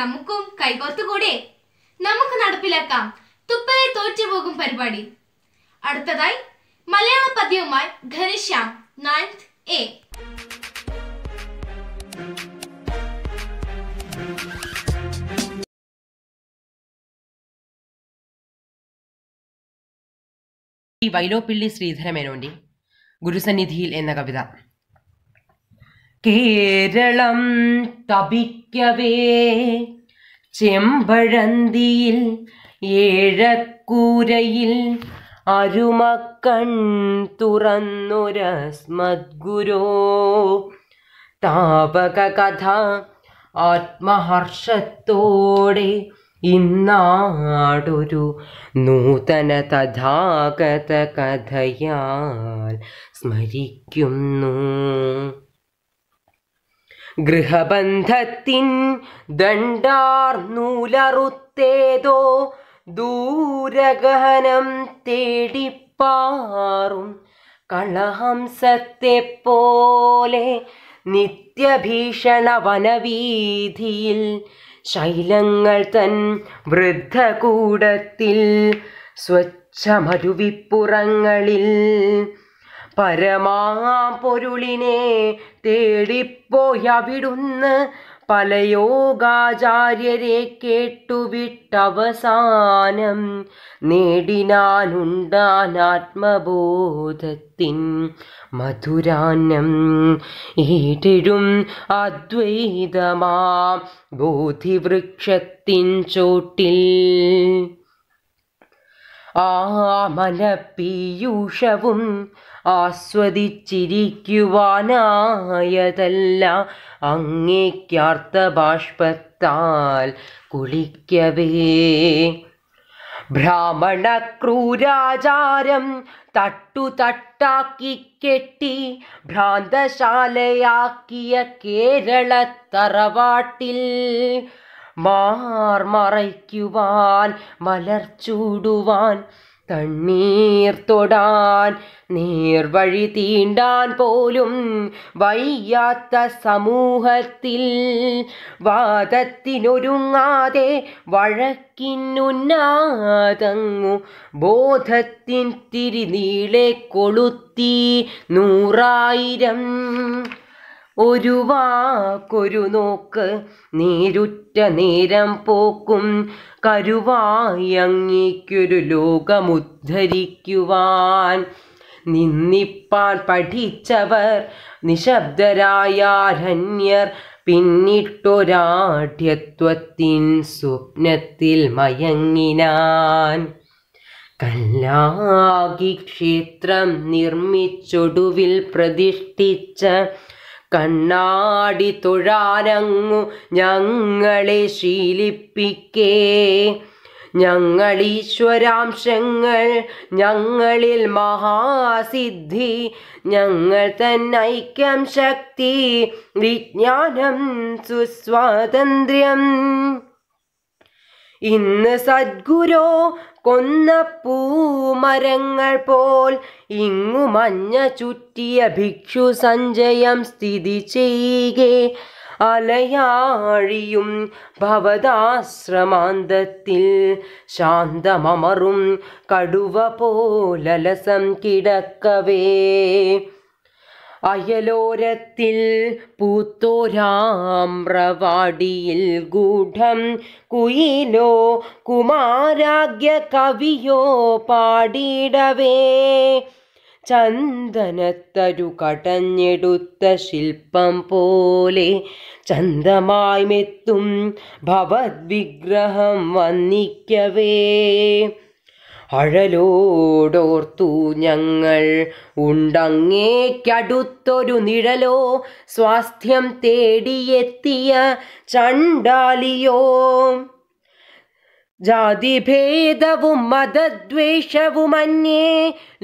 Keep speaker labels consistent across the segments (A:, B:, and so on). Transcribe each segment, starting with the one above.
A: നമുക്കും കൈകോർത്തുകൂടെ നമുക്ക് നടപ്പിലാക്കാം തുപ്പലെ തോറ്റുപോകും പരിപാടി അടുത്തതായി മലയാള പദ്യവുമായി ഘനശ്യാം നയൻത് എ ഈ വൈലോപ്പിള്ളി ശ്രീധരമേനോന്റെ ഗുരുസന്നിധിയിൽ എന്ന കവിത കേരളം തപിക്കവേ ചെമ്പഴന്തിയിൽ ഏഴക്കൂരയിൽ അരുമക്കൺ തുറന്നൊരസ്മദ്ഗുരോ താപക കഥ ആത്മഹർഷത്തോടെ ഇന്നാടൊരു നൂതന തഥാഗത കഥയാൽ സ്മരിക്കുന്നു ഗൃഹബന്ധത്തിൻ ദണ്ടാർന്നൂലറുത്തേതോ ദൂരഗഹനം തേടിപ്പാറും കളഹംസത്തെ പോലെ നിത്യഭീഷണ വനവീതിയിൽ ശൈലങ്ങൾ തൻ വൃദ്ധകൂടത്തിൽ സ്വച്ഛമരുവിപ്പുറങ്ങളിൽ പരമാപൊരുളിനെ തേടിപ്പോയവിടുന്ന് പല യോഗാചാര്യരെ കേട്ടുവിട്ടവസാനം നേടിനാനുണ്ടാനാത്മബോധത്തിൻ മധുരാന്നം ഏറ്റിടും അദ്വൈതമാ ബോധിവൃക്ഷത്തിൻ ചോട്ടിൽ പീയൂഷവും ആസ്വദിച്ചിരിക്കുവാനായതല്ല ബാഷ്പത്താൽ കുളിക്കവേ ഭ്രാമണക്രൂരാചാരം തട്ടുതട്ടാക്കി കെട്ടി ഭ്രാന്തശാലയാക്കിയ തറവാട്ടിൽ മാർമറയ്ക്കുവാൻ മലർച്ചൂടുവാൻ തണ്ണീർ തൊടാൻ നീർവഴി തീണ്ടാൻ പോലും വയ്യാത്ത സമൂഹത്തിൽ വാദത്തിനൊരുങ്ങാതെ വഴക്കിനുന്നാതങ്ങു ബോധത്തിൻ തിരിനീളെ കൊളുത്തി നൂറായിരം ഒരു വാക്കൊരു നോക്ക് നീരുറ്റ നേരം പോക്കും കരുവായങ്ങിക്കൊരു ലോകമുദ്ധരിക്കുവാൻ നിന്നിപ്പാൻ പഠിച്ചവർ നിശബ്ദരായാരണ്യർ പിന്നിട്ടൊരാഢ്യത്വത്തിൻ സ്വപ്നത്തിൽ മയങ്ങിനാൻ കല്ലാകി ക്ഷേത്രം നിർമ്മിച്ചൊടുവിൽ പ്രതിഷ്ഠിച്ച കണ്ണാടി തൊഴാനങ്ങു ഞങ്ങളെ ശീലിപ്പിക്കേ ഞങ്ങളീശ്വരാംശങ്ങൾ ഞങ്ങളിൽ മഹാസിദ്ധി ഞങ്ങൾ തന്നൈക്യം ശക്തി വിജ്ഞാനം സുസ്വാതന്ത്ര്യം ഇന്ന് സദ്ഗുരോ കൊന്ന പൂമരങ്ങൾ പോൽ ഇങ്ങു മഞ്ഞ ചുറ്റിയ ഭിക്ഷു സഞ്ജയം സ്ഥിതി ചെയ്യുകേ അലയാഴിയും ഭവതാശ്രമാന്തത്തിൽ ശാന്തമമറും കടുവ പോലലസം കിടക്കവേ അയലോരത്തിൽ പൂത്തോരാമ്രവാടിയിൽ ഗൂഢം കുയിലോ കുമാരാഗ്യ കവിയോ പാടിയിടവേ ചന്ദനത്തരു കടഞ്ഞെടുത്ത ശില്പം പോലെ ചന്തമായ്മെത്തും ഭവദ്വിഗ്രഹം വന്നിക്കവേ അഴലോടോർത്തു ഞങ്ങൾ ഉണ്ടങ്ങേക്കടുത്തൊരു നിഴലോ സ്വാസ്ഥ്യം തേടിയെത്തിയ ചണ്ടാലിയോ ജാതിഭേദവും മതദ്വേഷവും അന്യേ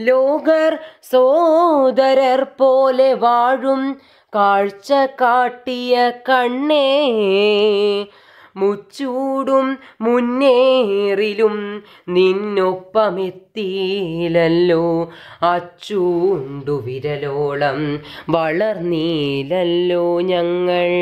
A: ലോകർ സോദരർ പോലെ വാഴും കാഴ്ച കാട്ടിയ കണ്ണേ മുച്ചൂടും മുന്നേറിലും നിന്നൊപ്പമെത്തിയില്ലല്ലോ അച്ചൂണ്ടു വിരലോളം വളർന്നീലല്ലോ ഞങ്ങൾ